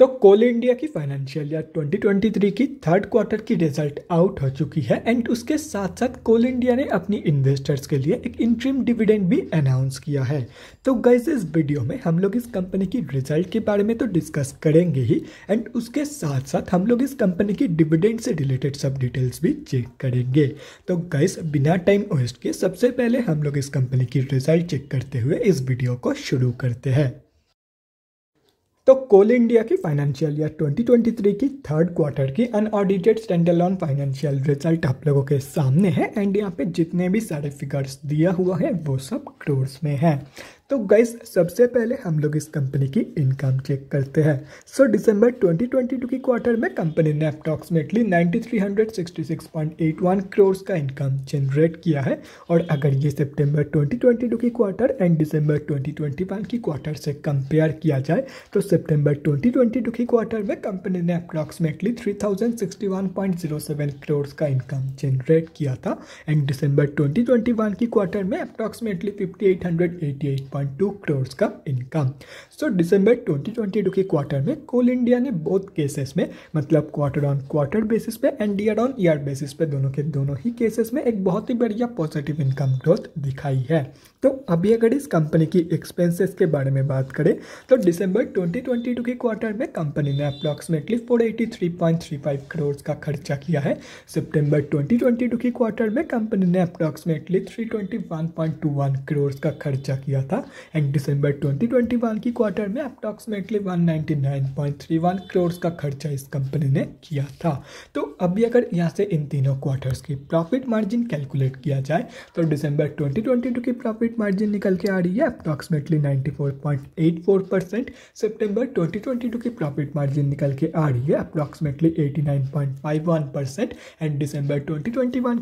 तो कोल इंडिया की financial year 2023 की थर्ड क्वार्टर की रिजल्ट आउट हो चुकी है एंड उसके साथ साथ कोल इंडिया ने अपनी इन्वेस्टर्स के लिए एक इंट्रीम डिविडेंड भी अनाउंस किया है तो गैस इस वीडियो में हम लोग इस कंपनी की रिजल्ट के बारे में तो डिस्कस करेंगे ही एंड उसके साथ साथ हम लोग इस कंपनी की डिविडेंड से रिलेटेड सब डिटेल्स भी चेक करेंगे तो गैस बिना टाइम वेस्ट के सबसे पहले हम लोग इस कंपनी की रिजल्ट चेक करते हुए इस वीडियो को शुरू करते हैं तो कोल इंडिया की फाइनेंशियल ईयर 2023 की थर्ड क्वार्टर की अनऑडिटेड ऑन फाइनेंशियल रिजल्ट आप लोगों के सामने है एंड यहाँ पे जितने भी सारे फिगर्स दिया हुआ है वो सब क्रोर्स में है तो गाइस सबसे पहले हम लोग इस कंपनी की इनकम चेक करते हैं सो दिसंबर 2022 की क्वार्टर में कंपनी ने अप्रॉक्सीमेटली 9366.81 करोड़ का इनकम जनरेट किया है और अगर ये सितंबर 2022 की क्वार्टर एंड दिसंबर 2021 की क्वार्टर से कंपेयर किया जाए तो सितंबर 2022 की क्वार्टर में कंपनी ने अप्रॉक्सीमेटली 3061.07 करोड़ का इनकम जनरेट किया था एंड दिसंबर 2021 की क्वार्टर में अप्रॉक्सीमेटली 5888 1.2 करोड़ का इनकम सो दिसंबर 2022 के क्वार्टर में कोल इंडिया ने बहुत केसेस में मतलब क्वार्टर ऑन क्वार्टर बेसिस पे and year on year basis पे दोनों के दोनों ही केसेस में एक बहुत ही बढ़िया पॉजिटिव इनकम ग्रोथ दिखाई है तो अभी अगर इस कंपनी की एक्सपेंसेस के बारे में बात करें तो दिसंबर 2022 के क्वार्टर में कंपनी ने अप्रॉक्सीमेटली 483.35 करोड़ का खर्चा किया है सितंबर 2022 के क्वार्टर में कंपनी ने अप्रॉक्सीमेटली 321.21 करोड़ का खर्चा किया था एंड दिसंबर 2021 की क्वार्टर में अप्रॉक्सीमेटली 199.31 करोड़ का खर्चा इस कंपनी ने किया था तो अभी अगर यहाँ से इन तीनों क्वार्टर्स की प्रॉफिट मार्जिन कैलकुलेट किया जाए तो दिसंबर 2022 की प्रॉफिट मार्जिन निकल के आ रही है अप्रॉक्सीमेटली 94.84 परसेंट सेप्टेम्बर 2022 की प्रॉफिट मार्जिन निकल के आ रही है approximately eighty and December twenty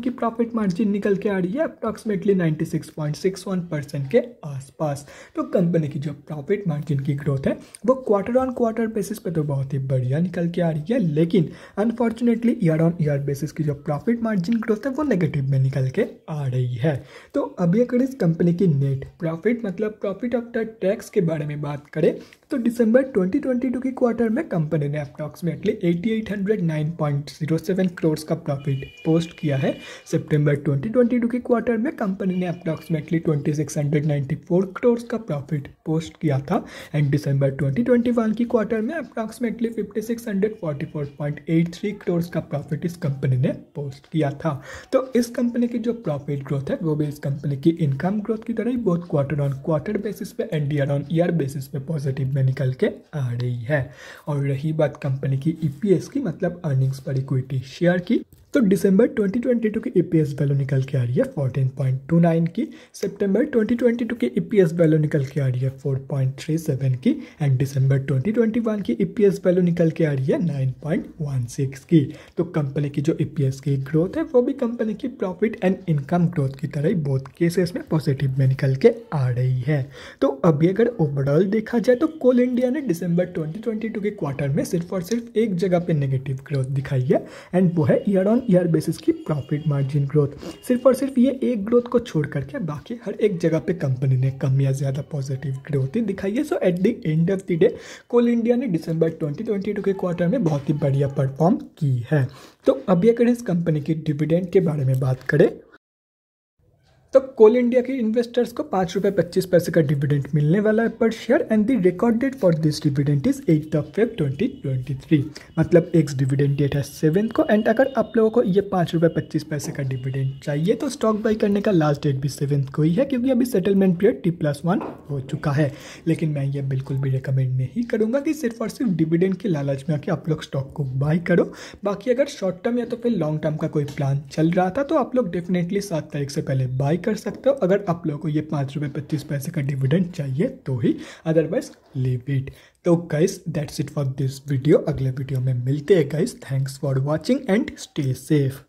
की प्रॉफिट मार्जिन निकल के आ रही है अप्रॉक्सीमेटली 96.61 परसेंट के आसपास पास तो कंपनी की जो प्रॉफिट मार्जिन की ग्रोथ है वो क्वार्टर ऑन क्वार्टर बेसिस पे तो बहुत ही बढ़िया निकल के आ रही है लेकिन unfortunately year on year basis की जो प्रॉफिट मार्जिन ग्रोथ है वो नेगेटिव में निकल के आ रही है तो अभी अगर इस कंपनी की नेट प्रॉफिट मतलब प्रॉफिट आफ्टर टैक्स के बारे में बात करें तो दिसंबर 2022 के क्वार्टर में कंपनी ने अप्रॉक्सिमेटली 8809.07 करोड़ का प्रॉफिट पोस्ट किया है सितंबर 2022 के क्वार्टर में कंपनी ने अप्रॉक्सिमेटली 2694 करोड़ करोड़ का प्रॉफिट पोस्ट किया था एंड दिसंबर 2021 की क्वार्टर में अप्रॉक्सीमेटली 5644.83 करोड़ का प्रॉफिट इस कंपनी ने पोस्ट किया था तो इस कंपनी की जो प्रॉफिट ग्रोथ है वो भी इस कंपनी की इनकम ग्रोथ की तरह ही बहुत क्वार्टर ऑन क्वार्टर बेसिस पे and year on year basis पे पॉजिटिव में निकल के आ रही है और रही बात कंपनी की ईपीएस e की मतलब अर्निंग्स पर इक्विटी शेयर की तो दिसंबर 2022 की ईपीएस e वैल्यू निकल के आ रही है 14.29 की सितंबर 2022 की ईपीएस e वैल्यू निकल के आ रही है 4.37 की एंड दिसंबर 2021 की ईपीएस e वैल्यू निकल के आ रही है 9.16 की तो कंपनी की जो ईपीएस की ग्रोथ है वो भी कंपनी की प्रॉफिट एंड इनकम ग्रोथ की तरह ही बहुत केसेस में पॉजिटिव में निकल के आ रही है तो अभी अगर ओवरऑल देखा जाए तो कोल इंडिया ने दिसंबर ट्वेंटी के क्वार्टर में सिर्फ और सिर्फ एक जगह पे नेगेटिव ग्रोथ दिखाई है एंड वो है year on on year basis की प्रॉफिट मार्जिन ग्रोथ सिर्फ और सिर्फ ये एक ग्रोथ को छोड़ करके बाकी हर एक जगह पे कंपनी ने कम या ज़्यादा पॉजिटिव ग्रोथ ही दिखाई है so at the end of the day Coal India ने दिसंबर 2022 के क्वार्टर में बहुत ही बढ़िया परफॉर्म की है तो अभी अगर इस कंपनी के डिविडेंड के बारे में बात करें तो कोल इंडिया के इन्वेस्टर्स को पाँच रुपये पच्चीस पैसे का डिविडेंड मिलने वाला है पर share and the recorded date for this dividend is eight of Feb twenty twenty three मतलब एक्स डिविडेंड डेट है सेवेंथ को एंड अगर आप लोगों को ये पाँच रुपये पच्चीस पैसे का डिविडेंड चाहिए तो स्टॉक बाई करने का लास्ट डेट भी सेवन्थ को ही है क्योंकि अभी settlement period T plus one हो चुका है लेकिन मैं ये बिल्कुल भी रिकमेंड नहीं करूँगा कि सिर्फ और सिर्फ डिविडेंड के लालच में आके आप लोग स्टॉक को बाई करो बाकी अगर शॉर्ट टर्म या तो फिर लॉन्ग टर्म का कोई प्लान चल रहा था तो आप लोग डेफिनेटली सात तारीख से पहले बाई कर सकते हो अगर आप लोगों को ये पाँच रुपये पच्चीस पैसे का डिविडेंड चाहिए तो ही अदरवाइज लिव इट तो guys that's it for this video अगले वीडियो में मिलते हैं guys thanks for watching and stay safe